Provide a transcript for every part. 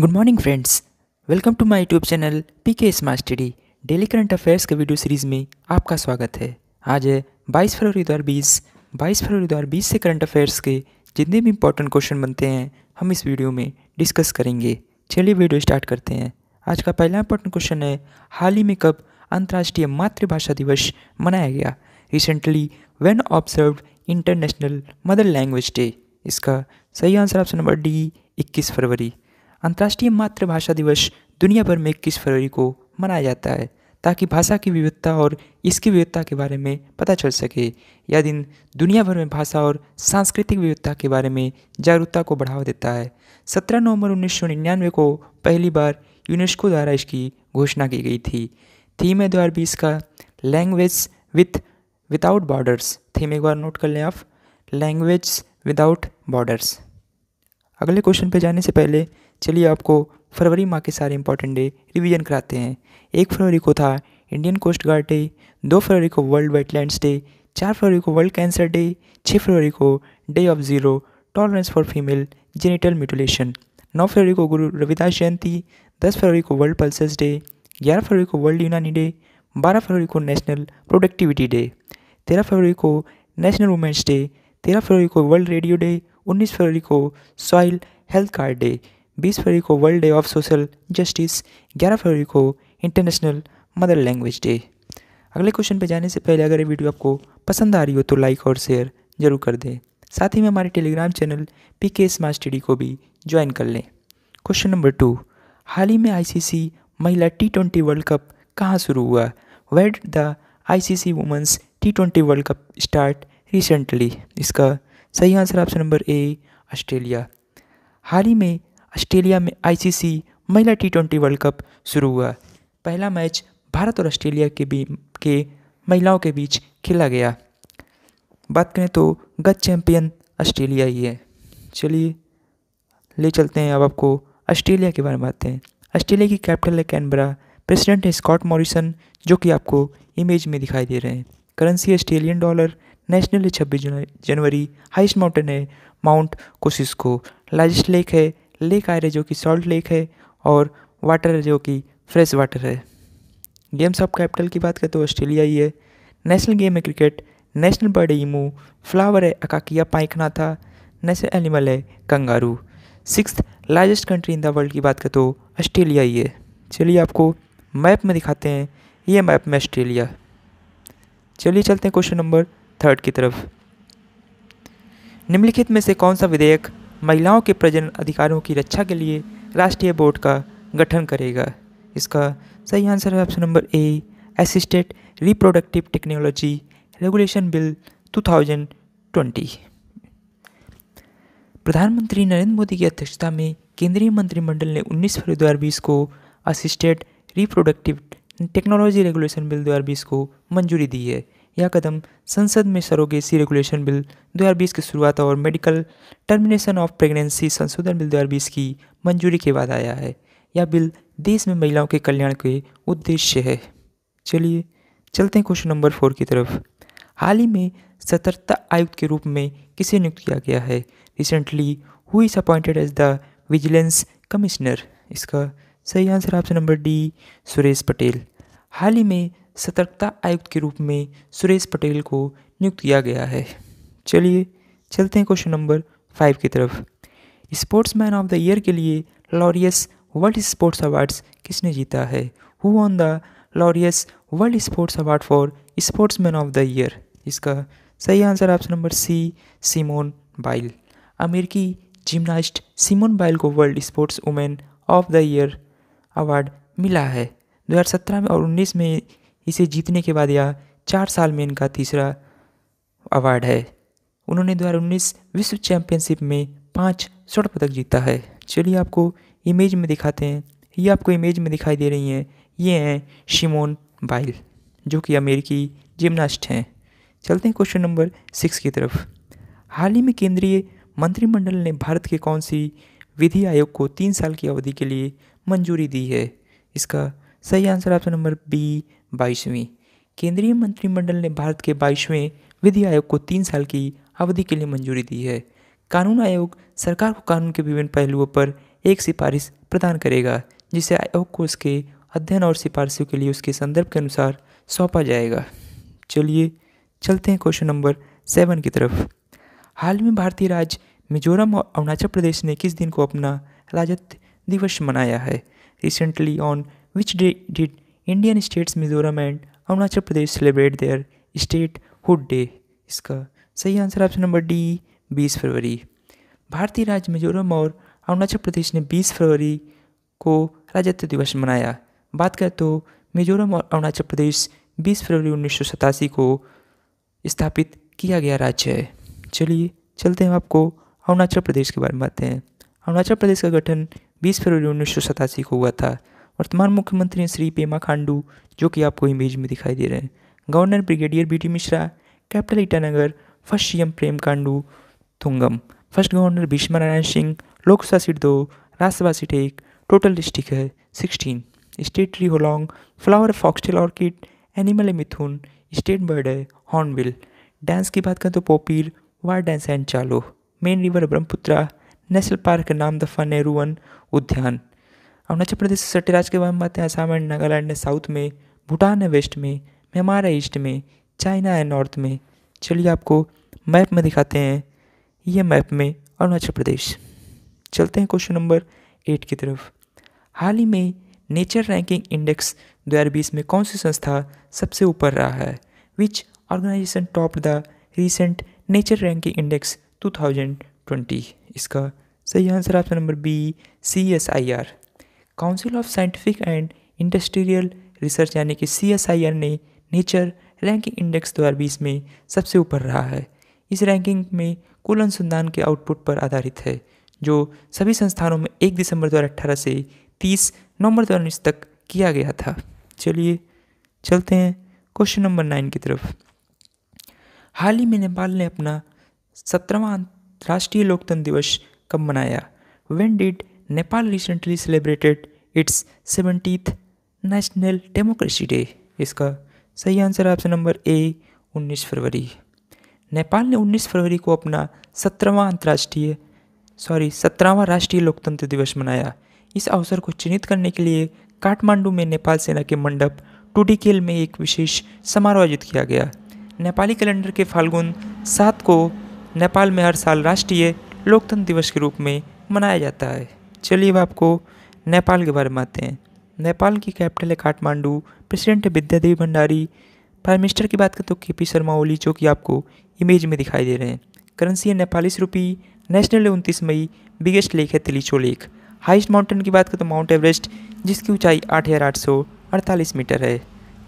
good morning friends welcome to my YouTube channel P K smart study daily current affairs के video series में आपका स्वागत है आज है 22 फरवरी 2020 22 फरवरी 2020 से करंट अफेयर्स के जितने भी इंपॉर्टेंट क्वेश्चन बनते हैं हम इस वीडियो में डिस्कस करेंगे चलिए वीडियो स्टार्ट करते हैं आज का पहला इंपॉर्टेंट क्वेश्चन है हाल ही में कब अंतर्राष्ट्रीय मातृभाषा दिवस मनाया गया recently when observe international mother language day इसका सही आंसर ऑप्शन नंबर डी इक्कीस फरवरी अंतर्राष्ट्रीय मातृभाषा दिवस दुनिया भर में इक्कीस फरवरी को मनाया जाता है ताकि भाषा की विविधता और इसकी विविधता के बारे में पता चल सके यह दिन दुनिया भर में भाषा और सांस्कृतिक विविधता के बारे में जागरूकता को बढ़ावा देता है 17 नवंबर उन्नीस को पहली बार यूनेस्को द्वारा इसकी घोषणा की गई थी थीम है दो हज़ार बीस का language with without borders theme एक बार नोट कर लें आप लैंग्वेज विदाउट बॉर्डर्स अगले क्वेश्चन पर जाने से पहले चलिए आपको फरवरी माह के सारे इंपॉर्टेंट डे रिवीजन कराते हैं एक फरवरी को था इंडियन कोस्ट गार्ड डे दो फरवरी को वर्ल्ड वेटलैंड्स डे चार फरवरी को वर्ल्ड कैंसर डे छः फरवरी को day of zero tolerance for female genital mutilation नौ फरवरी को गुरु रविदास जयंती दस फरवरी को वर्ल्ड पल्सर्स डे ग्यारह फरवरी को वर्ल्ड यूनानी डे बारह फरवरी को नेशनल प्रोडक्टिविटी डे तेरह फरवरी को नेशनल वुमेंस डे तेरह फरवरी को वर्ल्ड रेडियो डे उन्नीस फरवरी को सॉइल हेल्थ कार्ड डे बीस फरवरी को world day of social justice ग्यारह फरवरी को इंटरनेशनल मदर लैंग्वेज डे अगले क्वेश्चन पे जाने से पहले अगर ये वीडियो आपको पसंद आ रही हो तो लाइक और शेयर ज़रूर कर दें साथ ही में हमारे Telegram channel P K smart study को भी ज्वाइन कर लें क्वेश्चन नंबर टू हाल ही में आईसीसी महिला टी ट्वेंटी वर्ल्ड कप कहाँ शुरू हुआ where'd the ICC women's T twenty world cup start recently इसका सही answer option number A Australia हाल ही में ऑस्ट्रेलिया में आईसीसी महिला टी ट्वेंटी वर्ल्ड कप शुरू हुआ पहला मैच भारत और ऑस्ट्रेलिया के बीच के महिलाओं के बीच खेला गया बात करें तो गत चैंपियन ऑस्ट्रेलिया ही है चलिए ले चलते हैं अब आपको ऑस्ट्रेलिया के बारे में हैं ऑस्ट्रेलिया की कैपिटल है कैनबरा प्रेसिडेंट है स्कॉट मॉरिसन जो कि आपको इमेज में दिखाई दे रहे हैं करेंसी ऑस्ट्रेलियन डॉलर नेशनल है छब्बीस जनवरी हाइस्ट माउंटेन है माउंट कोशिस्को लार्जेस्ट लेक है लेक आयरे जो कि सॉल्ट लेक है और वाटर जो कि फ्रेश वाटर है गेम्स ऑफ कैपिटल की बात करें तो ऑस्ट्रेलिया ही है नेशनल गेम है क्रिकेट नेशनल बर्ड है इमू फ्लावर है अकाकिया पाइखना था नेशनल एनिमल है kangaroo six largest country in the world की बात करें तो ऑस्ट्रेलिया ही है चलिए आपको मैप में दिखाते हैं ये मैप में ऑस्ट्रेलिया चलिए चलते हैं क्वेश्चन नंबर थर्ड की तरफ निम्नलिखित में से कौन सा विधेयक महिलाओं के प्रजनन अधिकारों की रक्षा के लिए राष्ट्रीय बोर्ड का गठन करेगा इसका सही आंसर है option number A assisted reproductive technology regulation bill 2020 प्रधानमंत्री नरेंद्र मोदी की अध्यक्षता में केंद्रीय मंत्रिमंडल ने 19 फरवरी दो को assisted reproductive technology regulation bill दो को मंजूरी दी है यह कदम संसद में सरोगेसी रेगुलेशन बिल 2020 की शुरुआत और मेडिकल टर्मिनेशन ऑफ प्रेगनेंसी संशोधन बिल 2020 की मंजूरी के बाद आया है यह बिल देश में महिलाओं के कल्याण के उद्देश्य है चलिए चलते हैं क्वेश्चन नंबर फोर की तरफ हाल ही में सतर्कता आयुक्त के रूप में किसे नियुक्त किया गया है recently who is appointed as the vigilance commissioner इसका सही answer option number D Suresh Patel हाल ही में सतर्कता आयुक्त के रूप में सुरेश पटेल को नियुक्त किया गया है चलिए चलते हैं क्वेश्चन नंबर फाइव की तरफ स्पोर्ट्समैन ऑफ द ईयर के लिए लॉरियस वर्ल्ड स्पोर्ट्स अवार्ड्स किसने जीता है who won the Laureus world sports award for sportsman of the year इसका सही answer option number C Simone Biles अमेरिकी जिम्नास्ट सिमोन बाइल को world sports women of the year award मिला है 2017 में और 19 में इसे जीतने के बाद यह चार साल में इनका तीसरा अवार्ड है उन्होंने दो उन्नीस विश्व चैंपियनशिप में पाँच स्वर्ण पदक जीता है चलिए आपको इमेज में दिखाते हैं ये आपको इमेज में दिखाई दे रही हैं ये हैं शिमोन बाइल जो कि अमेरिकी जिम्नास्ट हैं चलते हैं क्वेश्चन नंबर सिक्स की तरफ हाल ही में केंद्रीय मंत्रिमंडल ने भारत के कौन सी विधि आयोग को तीन साल की अवधि के लिए मंजूरी दी है इसका सही आंसर ऑप्शन नंबर बी बाईसवीं केंद्रीय मंत्रिमंडल ने भारत के बाईसवें विधि आयोग को तीन साल की अवधि के लिए मंजूरी दी है कानून आयोग सरकार को कानून के विभिन्न पहलुओं पर एक सिफारिश प्रदान करेगा जिसे आयोग को उसके अध्ययन और सिफारिशों के लिए उसके संदर्भ के अनुसार सौंपा जाएगा चलिए चलते हैं क्वेश्चन नंबर सेवन की तरफ हाल में भारतीय राज्य मिजोरम और अरुणाचल प्रदेश ने किस दिन को अपना राजत्व दिवस मनाया है recently on which day did Indian states Mizoram and Arunachal Pradesh celebrate their statehood day इसका सही आंसर ऑप्शन नंबर डी बीस फरवरी भारतीय राज्य मिजोरम और अरुणाचल प्रदेश ने बीस फरवरी को राजत्व दिवस मनाया बात करें तो मिजोरम और अरुणाचल प्रदेश बीस फरवरी उन्नीस को स्थापित किया गया राज्य है चलिए चलते हैं आपको अरुणाचल प्रदेश के बारे में बताते हैं अरुणाचल प्रदेश का गठन 20 फरवरी उन्नीस को हुआ था वर्तमान मुख्यमंत्री हैं श्री पेमा खांडू जो कि आपको इमेज में दिखाई दे रहे हैं governor brigadier B T Mishra capital Itanagar first M Prem Khandu Thungon first governor Bhishma Narayan Singh Lok Sabha seat दो राज्यसभा सीट एक टोटल डिस्ट्रिक्ट है sixteen state tree Hollong flower foxtail orchid animal ए मिथुन स्टेट बर्ड है हॉर्नविल डांस की बात करें तो पोपीर वार dance and Chalo main river Brahmaputra national park Namdapha Nehru one उद्यान अरुणाचल प्रदेश से सटे राज्य के बारे में बताते हैं असम एंड नागालैंड है साउथ में भूटान है वेस्ट में म्यांमार है ईस्ट में चाइना है नॉर्थ में चलिए आपको मैप में दिखाते हैं ये मैप में अरुणाचल प्रदेश चलते हैं क्वेश्चन नंबर एट की तरफ हाल ही में नेचर रैंकिंग इंडेक्स दो में कौन सी संस्था सबसे ऊपर रहा है which organisation top the recent nature ranking index 2020 इसका सही answer option number B C S I R council of scientific and industrial research यानी कि सी ने नेचर रैंकिंग इंडेक्स 2020 में सबसे ऊपर रहा है इस रैंकिंग में कुल अनुसंधान के आउटपुट पर आधारित है जो सभी संस्थानों में 1 दिसंबर 2018 से 30 नवंबर दो तक किया गया था चलिए चलते हैं क्वेश्चन नंबर नाइन की तरफ हाल ही में नेपाल ने अपना सत्रहवा राष्ट्रीय लोकतंत्र दिवस कब मनाया when did Nepal recently celebrated its seventieth national democracy day इसका सही आंसर है ऑप्शन नंबर ए 19 फरवरी नेपाल ने 19 फरवरी को अपना सत्रहवा अंतर्राष्ट्रीय सॉरी सत्रहवा राष्ट्रीय लोकतंत्र दिवस मनाया इस अवसर को चिन्हित करने के लिए काठमांडू में नेपाल सेना के मंडप टूडीकेल में एक विशेष समारोह आयोजित किया गया नेपाली कैलेंडर के फाल्गुन सात को नेपाल में हर साल राष्ट्रीय लोकतंत्र दिवस के रूप में मनाया जाता है चलिए अब आपको नेपाल के बारे में आते हैं नेपाल की कैपिटल है काठमांडू प्रेसिडेंट है विद्यादेवी भंडारी प्राइम मिनिस्टर की बात करें तो के पी शर्मा ओली जो कि आपको इमेज में दिखाई दे रहे हैं करेंसी है नेपालीस रुपी नेशनल है उनतीस मई बिगेस्ट लेक है तिलीचो लेक हाइस्ट माउंटेन की बात करें तो माउंट एवरेस्ट जिसकी ऊंचाई आठ हज़ार आठ सौ अड़तालीस मीटर है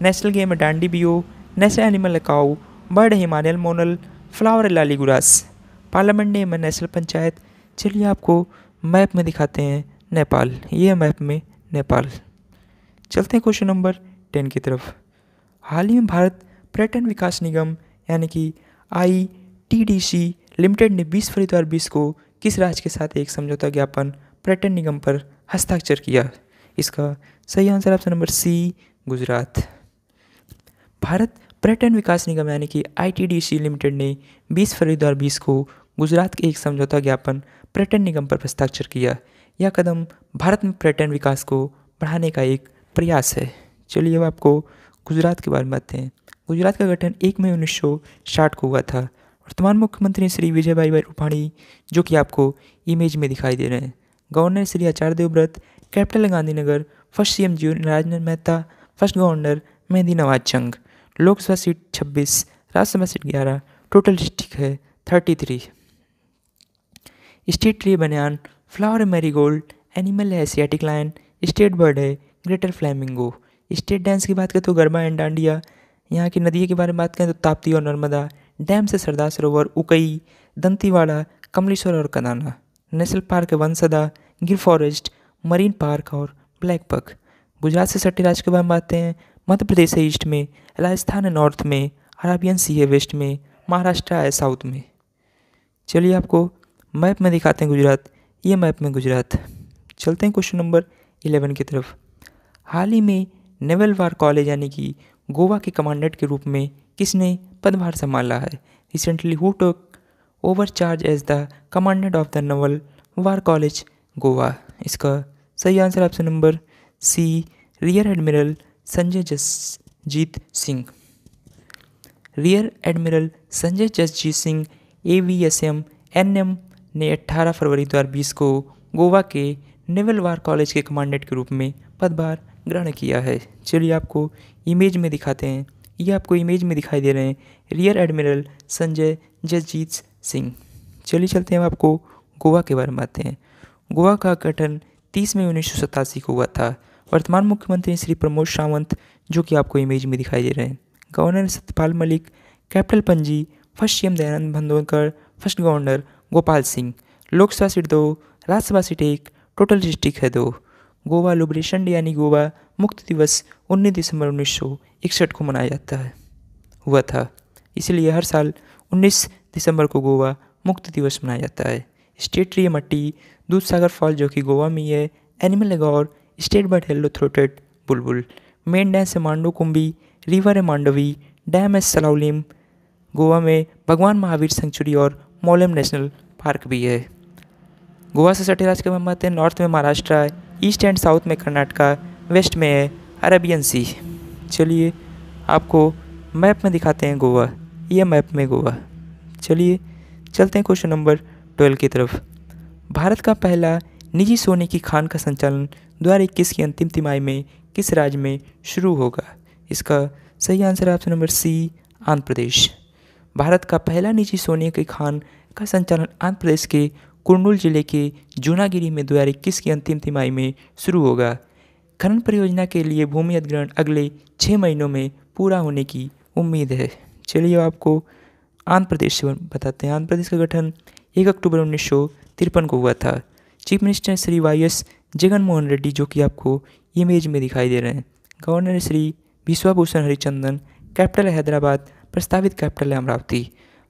नेशनल गेम है डांडी बियो नेशनल एनिमल है काउ बर्ड है हिमालयन मोनल फ्लावर है लाली गुरास पार्लियामेंट नेम है नेशनल पंचायत चलिए आपको मैप में दिखाते हैं नेपाल ये है मैप में नेपाल चलते हैं क्वेश्चन नंबर टेन की तरफ हाल ही में भारत पर्यटन विकास निगम यानी कि I T D C limited ने 20 फरवरी दो बीस को किस राज्य के साथ एक समझौता ज्ञापन पर्यटन निगम पर हस्ताक्षर किया इसका सही answer option number C Gujarat Bharat Paryatan Vikas Nigam यानी कि आईटीडीसी लिमिटेड ने 20 फरवरी 2020 को गुजरात के एक समझौता ज्ञापन पर्यटन निगम पर हस्ताक्षर किया यह कदम भारत में पर्यटन विकास को बढ़ाने का एक प्रयास है चलिए अब आपको गुजरात के बारे में बताते हैं गुजरात का गठन एक मई उन्नीस सौ को हुआ था वर्तमान मुख्यमंत्री श्री विजय भाई रूपाणी जो कि आपको इमेज में दिखाई दे रहे हैं governor Shri Acharya Devvrat capital Gandhinagar first C M जी Narayan Mehta first governor Mehdi Nawaz Jung Lok Sabha seat छब्बीस राज्यसभा सीट ग्यारह टोटल डिस्ट्रिक्ट है thirty three state tree banyan flower gold animal है एशियाटिक लाइन स्टेट बर्ड है ग्रेटर फ्लैमिंगो स्टेट डांस की बात करें तो गरबा एंड डांडिया यहाँ की नदियों के बारे में बात करें तो ताप्ती और नर्मदा डैम से सरदार सरोवर उकई दंतीवाड़ा कमलेश्वर और कनाना national park Vansda Gir forest marine park और ब्लैक पक गुजरात से सटे राज्य के बारे में बात हैं मध्य प्रदेश है ईस्ट में राजस्थान है नॉर्थ में अराबियन सी है वेस्ट में महाराष्ट्र है साउथ में चलिए आपको मैप में दिखाते हैं गुजरात ये मैप में गुजरात चलते हैं क्वेश्चन नंबर इलेवन की तरफ हाल ही में नेवल वार कॉलेज यानी कि गोवा के कमांडेंट के रूप में किसने पदभार संभाला है recently who took over charge as the commandant of the naval war college Goa इसका सही answer option number C rear admiral Sanjay Jasjit Singh rear admiral Sanjay Jasjit Singh A V S M N M ने 18 फरवरी 2020 को गोवा के नेवल वार कॉलेज के कमांडेंट के रूप में पदभार ग्रहण किया है चलिए आपको इमेज में दिखाते हैं ये आपको इमेज में दिखाई दे रहे हैं रियर एडमिरल संजय जसजीत सिंह चलिए चलते हैं आपको गोवा के बारे में आते हैं गोवा का गठन 30 मई उन्नीस को हुआ था वर्तमान मुख्यमंत्री श्री प्रमोद सावंत जो कि आपको इमेज में दिखाई दे रहे हैं governor Satyapal Malik capital Panaji first C M Dayanand Bandodkar first governor Gopal Singh Lok Sabha seat दो राज्यसभा सीट एक टोटल डिस्ट्रिक्ट है दो गोवा लिबरेशन डे यानी गोवा मुक्त दिवस 19 दिसंबर उन्नीस को मनाया जाता है हुआ था इसलिए हर साल 19 दिसंबर को गोवा मुक्त दिवस मनाया जाता है स्टेट रिय मट्टी दूध सागर फॉल जो कि गोवा में है animal gaur state bird yellow throated bulbul main dam है मांडो कुम्बी रिवर है मांडवी डैम है सलाउलिम गोवा में भगवान महावीर सेंचुरी और मोलम नेशनल पार्क भी है गोवा से सटे राज्य के आते हैं नॉर्थ में महाराष्ट्र ईस्ट एंड साउथ में कर्नाटका वेस्ट में है अरबियन सी चलिए आपको मैप में दिखाते हैं गोवा ये मैप में गोवा चलिए चलते हैं क्वेश्चन नंबर ट्वेल्व की तरफ भारत का पहला निजी सोने की खान का संचालन दो हज़ार इक्कीस की अंतिम तिमाही में किस राज्य में शुरू होगा इसका सही answer option number C Andhra Pradesh Bharat का पहला निजी सोने की खान का संचालन आंध्र प्रदेश के कुंडुल जिले के जूनागिरी में दो की अंतिम तिमाही में शुरू होगा खनन परियोजना के लिए भूमि अधिग्रहण अगले छः महीनों में पूरा होने की उम्मीद है चलिए आपको आंध्र प्रदेश से बताते हैं आंध्र प्रदेश का गठन एक अक्टूबर उन्नीस को हुआ था chief minister Shri Y S Jaganmohan Reddy जो कि आपको इमेज में दिखाई दे रहे हैं गवर्नर श्री विश्वाभूषण हरिचंदन कैपिटल हैदराबाद प्रस्तावित कैपिटल है Amaravati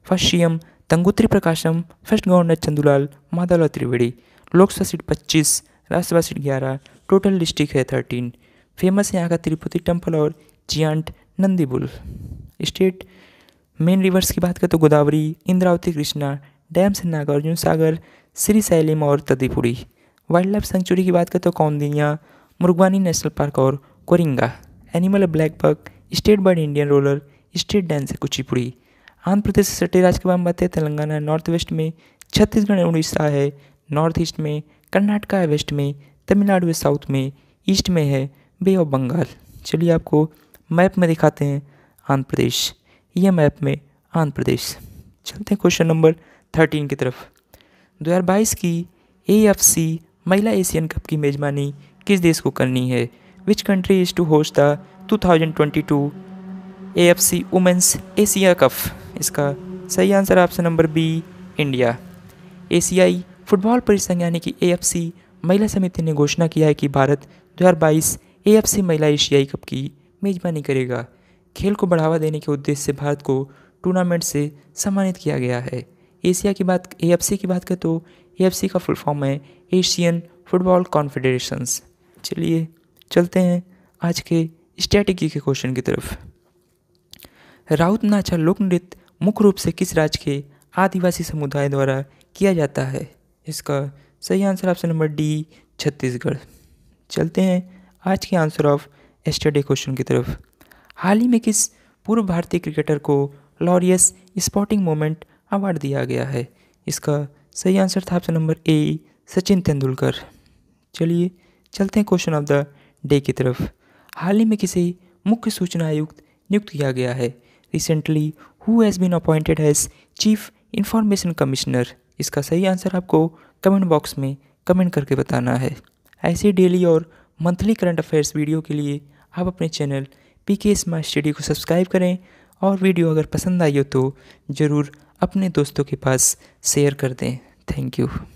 first C M Tanguturi Prakasam first governor Chandulal Madhavlal Trivedi Lok Sabha seat पच्चीस राज्यसभा सीट ग्यारह टोटल डिस्ट्रिक्ट है थर्टीन फेमस है यहाँ का तिरुपति टेम्पल और giant Nandi bull state main rivers की बात करें तो गोदावरी इंद्रावती कृष्णा डैम से नागार्जुन सागर श्री सैलिम और तदीपुरी वाइल्ड लाइफ सेंचुरी की बात करें तो कौंदिया मुर्गवानी नेशनल पार्क और Coringa animal black buck state bird Indian roller state dance से कुचिपुड़ी आंध्र प्रदेश से सटे राज्य के बारे में बताए तेलंगाना नॉर्थ वेस्ट में छत्तीसगढ़ उड़ीसा है नॉर्थ ईस्ट में कर्नाटका है वेस्ट में तमिलनाडु है साउथ में ईस्ट में है बे ऑफ बंगाल चलिए आपको मैप में दिखाते हैं आंध्र प्रदेश ये मैप में आंध्र प्रदेश चलते हैं क्वेश्चन नंबर थर्टीन की तरफ बाईस की सी महिला एशियन कप की मेज़बानी किस देश को करनी है which country is to host the 2022 C women's Asia cup इसका सही answer option number B India एशियाई फुटबॉल परिसंघ यानी कि ए महिला समिति ने घोषणा किया है कि भारत 2022 एएफसी महिला एशियाई कप की मेजबानी करेगा खेल को बढ़ावा देने के उद्देश्य से भारत को टूर्नामेंट से सम्मानित किया गया है एशिया की बात ए की बात करें तो ए का फुल फॉर्म है एशियन फुटबॉल कॉन्फेडरेशंस चलिए चलते हैं आज के स्ट्रैटेजी के क्वेश्चन की तरफ राउत नाचा लोक नृत्य मुख्य रूप से किस राज्य के आदिवासी समुदाय द्वारा किया जाता है इसका सही answer option number D Chhattisgarh चलते हैं आज के आंसर ऑफ एस्टरडे क्वेश्चन की तरफ हाल ही में किस पूर्व भारतीय क्रिकेटर को लॉरियस स्पोर्टिंग मोमेंट अवार्ड दिया गया है इसका सही आंसर था option number A Sachin Tendulkar चलिए चलते हैं क्वेश्चन ऑफ द डे की तरफ हाल ही में किसे मुख्य सूचना आयुक्त नियुक्त किया गया है recently who has been appointed as chief information commissioner इसका सही आंसर आपको कमेंट बॉक्स में कमेंट करके बताना है ऐसे डेली और मंथली करंट अफेयर्स वीडियो के लिए आप अपने channel P K smart study को सब्सक्राइब करें और वीडियो अगर पसंद आई हो तो ज़रूर अपने दोस्तों के पास शेयर कर दें थैंक यू